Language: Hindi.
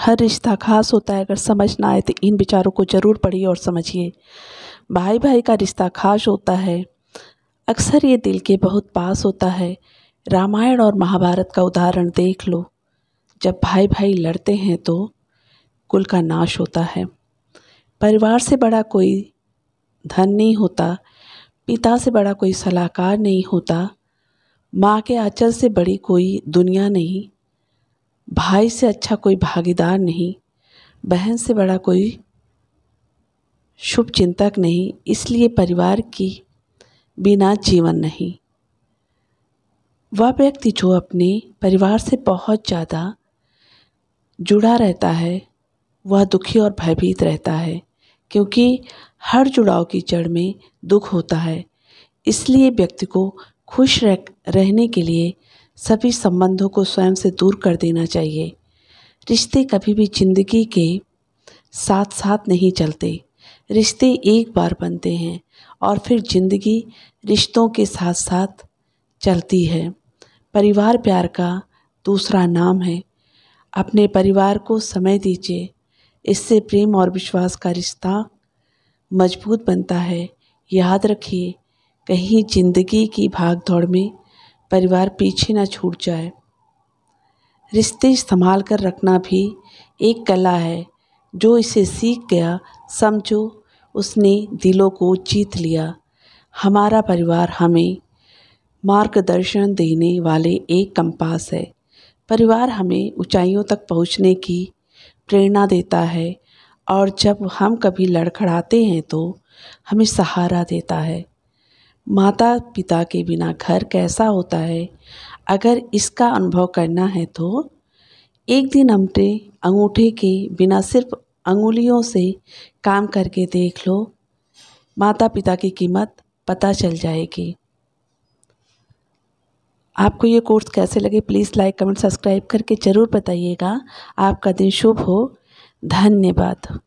हर रिश्ता खास होता है अगर समझ ना आए तो इन विचारों को ज़रूर पढ़िए और समझिए भाई भाई का रिश्ता खास होता है अक्सर ये दिल के बहुत पास होता है रामायण और महाभारत का उदाहरण देख लो जब भाई भाई लड़ते हैं तो कुल का नाश होता है परिवार से बड़ा कोई धन नहीं होता पिता से बड़ा कोई सलाहकार नहीं होता माँ के आंचल से बड़ी कोई दुनिया नहीं भाई से अच्छा कोई भागीदार नहीं बहन से बड़ा कोई शुभ चिंतक नहीं इसलिए परिवार की बिना जीवन नहीं वह व्यक्ति जो अपने परिवार से बहुत ज़्यादा जुड़ा रहता है वह दुखी और भयभीत रहता है क्योंकि हर जुड़ाव की जड़ में दुख होता है इसलिए व्यक्ति को खुश रह, रहने के लिए सभी संबंधों को स्वयं से दूर कर देना चाहिए रिश्ते कभी भी जिंदगी के साथ साथ नहीं चलते रिश्ते एक बार बनते हैं और फिर जिंदगी रिश्तों के साथ साथ चलती है परिवार प्यार का दूसरा नाम है अपने परिवार को समय दीजिए इससे प्रेम और विश्वास का रिश्ता मजबूत बनता है याद रखिए कहीं ज़िंदगी की भाग दौड़ में परिवार पीछे ना छूट जाए रिश्ते संभाल कर रखना भी एक कला है जो इसे सीख गया समझो उसने दिलों को जीत लिया हमारा परिवार हमें मार्गदर्शन देने वाले एक कंपास है परिवार हमें ऊंचाइयों तक पहुंचने की प्रेरणा देता है और जब हम कभी लड़खड़ाते हैं तो हमें सहारा देता है माता पिता के बिना घर कैसा होता है अगर इसका अनुभव करना है तो एक दिन अमटे अंगूठे के बिना सिर्फ अंगुलियों से काम करके देख लो माता पिता की कीमत पता चल जाएगी आपको ये कोर्स कैसे लगे प्लीज़ लाइक कमेंट सब्सक्राइब करके ज़रूर बताइएगा आपका दिन शुभ हो धन्यवाद